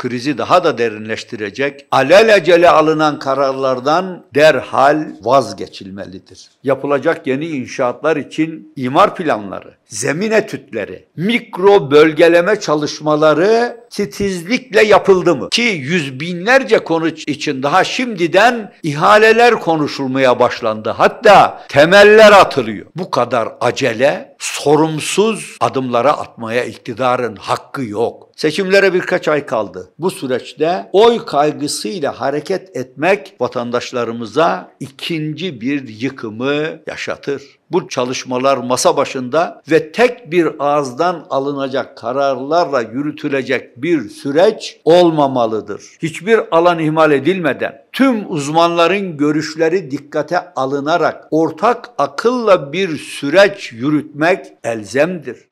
krizi daha da derinleştirecek alelacele alınan kararlardan derhal vazgeçilmelidir. Yapılacak yeni inşaatlar için imar planları, zemin etütleri, mikro bölgeleme çalışmaları titizlikle yapıldı mı? Ki yüz binlerce konu için daha şimdiden ihaleler konuşulmaya başlandı. Hatta temeller atılıyor. Bu kadar acele, sorumsuz adımlara atmaya iktidarın hakkı yok. Seçimlere birkaç ay kaldı. Bu süreçte oy kaygısıyla hareket etmek vatandaşlarımıza ikinci bir yıkımı yaşatır bu çalışmalar masa başında ve tek bir ağızdan alınacak kararlarla yürütülecek bir süreç olmamalıdır. Hiçbir alan ihmal edilmeden tüm uzmanların görüşleri dikkate alınarak ortak akılla bir süreç yürütmek elzemdir.